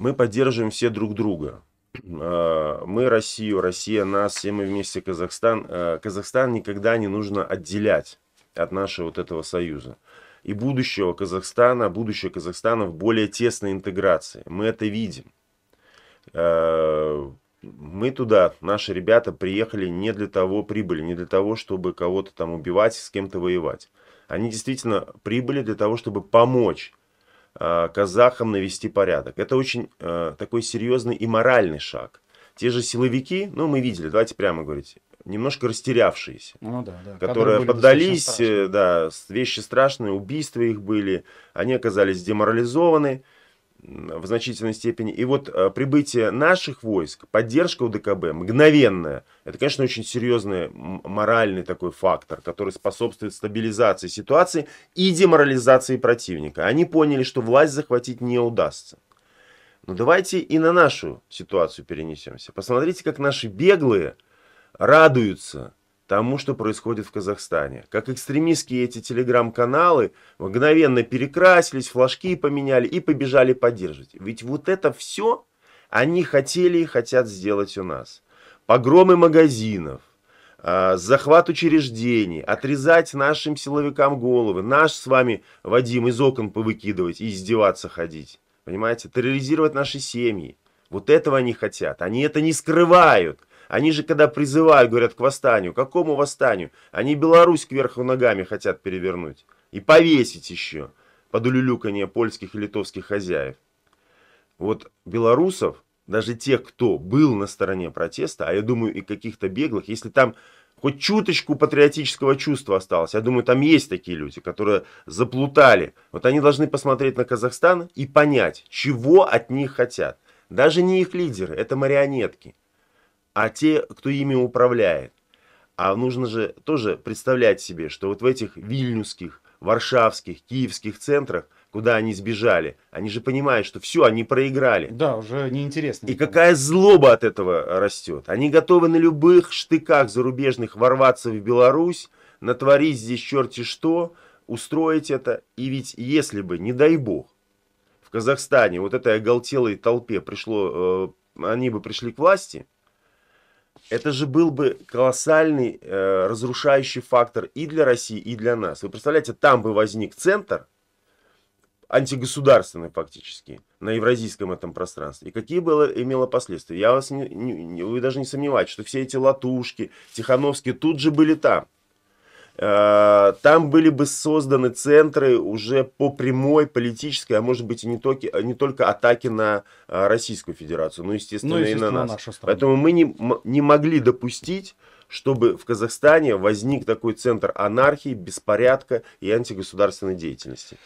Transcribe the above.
мы поддерживаем все друг друга. А, мы Россию, Россия нас, все мы вместе Казахстан. А, Казахстан никогда не нужно отделять от нашего вот этого союза. И будущего Казахстана, будущее Казахстана в более тесной интеграции. Мы это видим. А, мы туда, наши ребята, приехали не для того, прибыли, не для того, чтобы кого-то там убивать, с кем-то воевать. Они действительно прибыли для того, чтобы помочь Э, казахам навести порядок. Это очень э, такой серьезный и моральный шаг. Те же силовики, ну мы видели, давайте прямо говорить, немножко растерявшиеся, ну, да, да. которые поддались, э, да, вещи страшные, убийства их были, они оказались деморализованы в значительной степени. И вот э, прибытие наших войск, поддержка УДКБ мгновенная, это, конечно, очень серьезный моральный такой фактор, который способствует стабилизации ситуации и деморализации противника. Они поняли, что власть захватить не удастся. Но давайте и на нашу ситуацию перенесемся. Посмотрите, как наши беглые радуются тому, что происходит в Казахстане. Как экстремистские эти телеграм-каналы мгновенно перекрасились, флажки поменяли и побежали поддерживать. Ведь вот это все они хотели и хотят сделать у нас. Погромы магазинов, а, захват учреждений, отрезать нашим силовикам головы, наш с вами, Вадим, из окон повыкидывать и издеваться ходить. Понимаете, терроризировать наши семьи. Вот этого они хотят. Они это не скрывают. Они же, когда призывают, говорят, к восстанию. Какому восстанию? Они Беларусь кверху ногами хотят перевернуть. И повесить еще. Под улюлюканье польских и литовских хозяев. Вот белорусов, даже тех, кто был на стороне протеста, а я думаю и каких-то беглых, если там хоть чуточку патриотического чувства осталось. Я думаю, там есть такие люди, которые заплутали. Вот они должны посмотреть на Казахстан и понять, чего от них хотят. Даже не их лидеры, это марионетки а те, кто ими управляет. А нужно же тоже представлять себе, что вот в этих вильнюсских, варшавских, киевских центрах, куда они сбежали, они же понимают, что все, они проиграли. Да, уже неинтересно. И какая злоба от этого растет. Они готовы на любых штыках зарубежных ворваться в Беларусь, натворить здесь черти что, устроить это. И ведь если бы, не дай бог, в Казахстане вот этой оголтелой толпе пришло, э, они бы пришли к власти – это же был бы колоссальный э, разрушающий фактор и для России, и для нас. Вы представляете, там бы возник центр, антигосударственный фактически, на евразийском этом пространстве. И какие было, имело последствия? Я вас не, не, вы даже не сомневаетесь, что все эти латушки, Тихановские тут же были там. Э, там были бы созданы центры уже по прямой политической, а может быть и не только, а не только атаки на э, Российскую Федерацию, но ну, естественно, ну, естественно и на нас. На Поэтому мы не, не могли допустить чтобы в Казахстане возник такой центр анархии, беспорядка и антигосударственной деятельности.